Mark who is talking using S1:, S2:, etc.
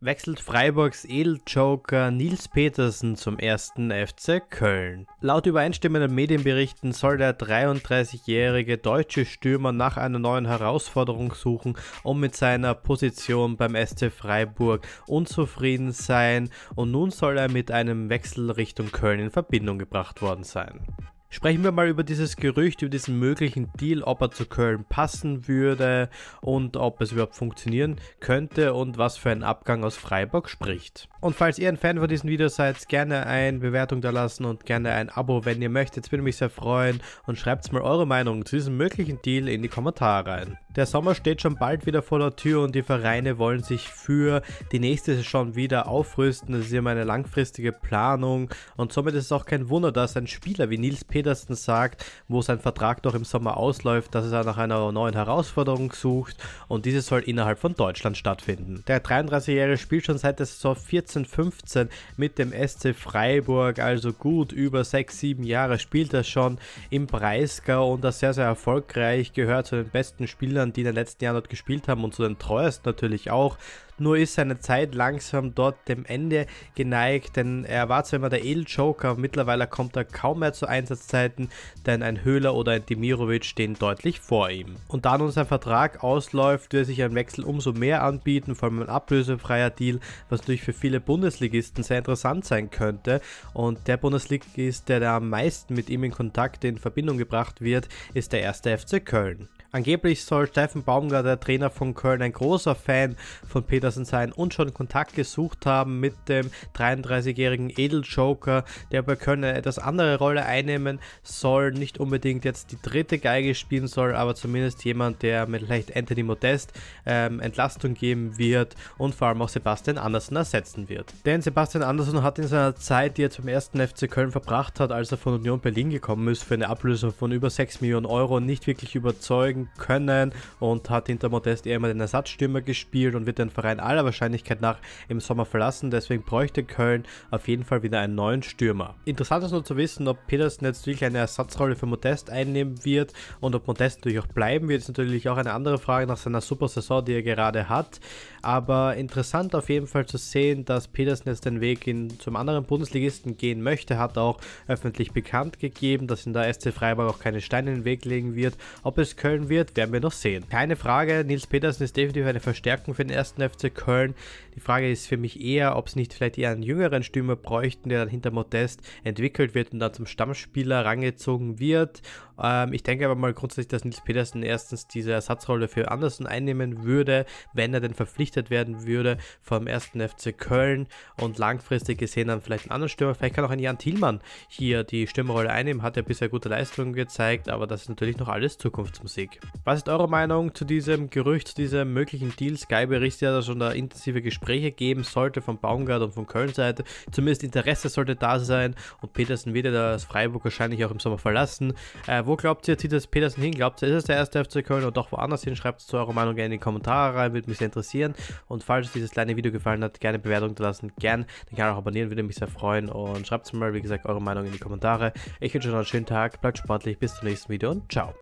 S1: wechselt Freiburgs Edeljoker Nils Petersen zum ersten FC Köln. Laut übereinstimmenden Medienberichten soll der 33-jährige deutsche Stürmer nach einer neuen Herausforderung suchen und mit seiner Position beim SC Freiburg unzufrieden sein und nun soll er mit einem Wechsel Richtung Köln in Verbindung gebracht worden sein. Sprechen wir mal über dieses Gerücht, über diesen möglichen Deal, ob er zu Köln passen würde und ob es überhaupt funktionieren könnte und was für ein Abgang aus Freiburg spricht. Und falls ihr ein Fan von diesem Video seid, gerne eine Bewertung da lassen und gerne ein Abo, wenn ihr möchtet. Es würde mich sehr freuen und schreibt mal eure Meinung zu diesem möglichen Deal in die Kommentare rein. Der Sommer steht schon bald wieder vor der Tür und die Vereine wollen sich für die nächste Saison wieder aufrüsten. Das ist immer eine langfristige Planung und somit ist es auch kein Wunder, dass ein Spieler wie Nils Petersen sagt, wo sein Vertrag noch im Sommer ausläuft, dass er nach einer neuen Herausforderung sucht und diese soll innerhalb von Deutschland stattfinden. Der 33-Jährige spielt schon seit der Saison 14-15 mit dem SC Freiburg, also gut über 6, 7 Jahre spielt er schon im Breisgau und das sehr, sehr erfolgreich, gehört zu den besten Spielern Spielern, die in den letzten Jahren dort gespielt haben und zu den treuesten natürlich auch. Nur ist seine Zeit langsam dort dem Ende geneigt, denn er war zwar immer der Edeljoker, mittlerweile kommt er kaum mehr zu Einsatzzeiten, denn ein Höhler oder ein Demirovic stehen deutlich vor ihm. Und da nun sein Vertrag ausläuft, wird sich ein Wechsel umso mehr anbieten, vor allem ein ablösefreier Deal, was natürlich für viele Bundesligisten sehr interessant sein könnte. Und der Bundesligist, der da am meisten mit ihm in Kontakt in Verbindung gebracht wird, ist der erste FC Köln. Angeblich soll Steffen Baumgart, der Trainer von Köln, ein großer Fan von Petersen sein und schon Kontakt gesucht haben mit dem 33-jährigen Edeljoker, der bei Köln eine etwas andere Rolle einnehmen soll, nicht unbedingt jetzt die dritte Geige spielen soll, aber zumindest jemand, der mit vielleicht Anthony Modest ähm, Entlastung geben wird und vor allem auch Sebastian Andersson ersetzen wird. Denn Sebastian Andersson hat in seiner Zeit, die er zum ersten FC Köln verbracht hat, als er von Union Berlin gekommen ist, für eine Ablösung von über 6 Millionen Euro nicht wirklich überzeugt überzeugen können und hat hinter Modest eher immer den Ersatzstürmer gespielt und wird den Verein aller Wahrscheinlichkeit nach im Sommer verlassen. Deswegen bräuchte Köln auf jeden Fall wieder einen neuen Stürmer. Interessant ist nur zu wissen, ob Petersen jetzt wirklich eine Ersatzrolle für Modest einnehmen wird und ob Modest natürlich auch bleiben wird, ist natürlich auch eine andere Frage nach seiner super Saison, die er gerade hat. Aber interessant auf jeden Fall zu sehen, dass Petersen jetzt den Weg in, zum anderen Bundesligisten gehen möchte, hat auch öffentlich bekannt gegeben, dass in der SC Freiburg auch keine Steine in den Weg legen wird. Ob es Köln wird, werden wir noch sehen. Keine Frage, Nils Petersen ist definitiv eine Verstärkung für den ersten FC Köln. Die Frage ist für mich eher, ob es nicht vielleicht eher einen jüngeren Stürmer bräuchten, der dann hinter Modest entwickelt wird und dann zum Stammspieler rangezogen wird. Ähm, ich denke aber mal grundsätzlich, dass Nils Petersen erstens diese Ersatzrolle für Andersen einnehmen würde, wenn er denn verpflichtet werden würde vom ersten FC Köln und langfristig gesehen dann vielleicht einen anderen Stürmer. Vielleicht kann auch ein Jan Thielmann hier die Stürmerrolle einnehmen, hat ja bisher gute Leistungen gezeigt, aber das ist natürlich noch alles Zukunftsmusik. Was ist eure Meinung zu diesem Gerücht, zu diesem möglichen Deal? Sky berichtet ja, dass schon da intensive Gespräche geben sollte von Baumgart und von Köln-Seite. Zumindest Interesse sollte da sein und Petersen wird ja das Freiburg wahrscheinlich auch im Sommer verlassen. Äh, wo glaubt ihr, zieht das Petersen hin? Glaubt ihr, ist es der erste FC Köln oder doch woanders hin? Schreibt es zu eurer Meinung gerne in die Kommentare rein, würde mich sehr interessieren. Und falls euch dieses kleine Video gefallen hat, gerne Bewertung da lassen, gerne den Kanal auch abonnieren, würde mich sehr freuen. Und schreibt es mal, wie gesagt, eure Meinung in die Kommentare. Ich wünsche euch noch einen schönen Tag, bleibt sportlich, bis zum nächsten Video und ciao.